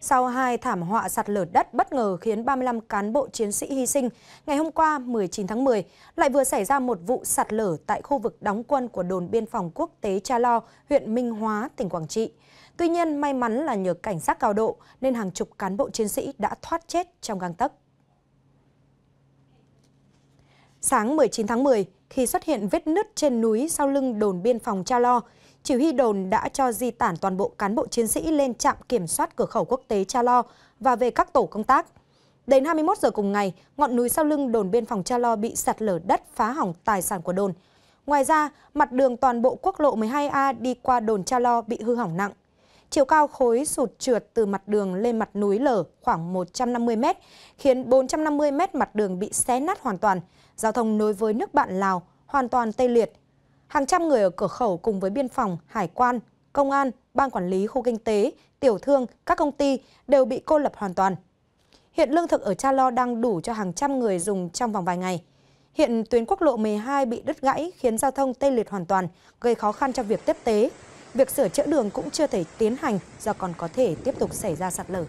Sau hai thảm họa sạt lở đất bất ngờ khiến 35 cán bộ chiến sĩ hy sinh, ngày hôm qua 19 tháng 10 lại vừa xảy ra một vụ sạt lở tại khu vực đóng quân của đồn biên phòng quốc tế Cha Lo, huyện Minh Hóa, tỉnh Quảng Trị. Tuy nhiên, may mắn là nhờ cảnh sát cao độ nên hàng chục cán bộ chiến sĩ đã thoát chết trong gang tấc. Sáng 19 tháng 10, thì xuất hiện vết nứt trên núi sau lưng đồn biên phòng Cha Lo. Chỉ huy đồn đã cho di tản toàn bộ cán bộ chiến sĩ lên trạm kiểm soát cửa khẩu quốc tế Cha Lo và về các tổ công tác. Đến 21 giờ cùng ngày, ngọn núi sau lưng đồn biên phòng Cha Lo bị sạt lở đất phá hỏng tài sản của đồn. Ngoài ra, mặt đường toàn bộ quốc lộ 12A đi qua đồn Cha Lo bị hư hỏng nặng. Chiều cao khối sụt trượt từ mặt đường lên mặt núi lở khoảng 150 m, khiến 450 m mặt đường bị xé nát hoàn toàn. Giao thông nối với nước bạn Lào hoàn toàn tê liệt. Hàng trăm người ở cửa khẩu cùng với biên phòng, hải quan, công an, ban quản lý khu kinh tế, tiểu thương, các công ty đều bị cô lập hoàn toàn. Hiện lương thực ở Cha Lo đang đủ cho hàng trăm người dùng trong vòng vài ngày. Hiện tuyến quốc lộ 12 bị đứt gãy khiến giao thông tê liệt hoàn toàn, gây khó khăn cho việc tiếp tế, việc sửa chữa đường cũng chưa thể tiến hành do còn có thể tiếp tục xảy ra sạt lở.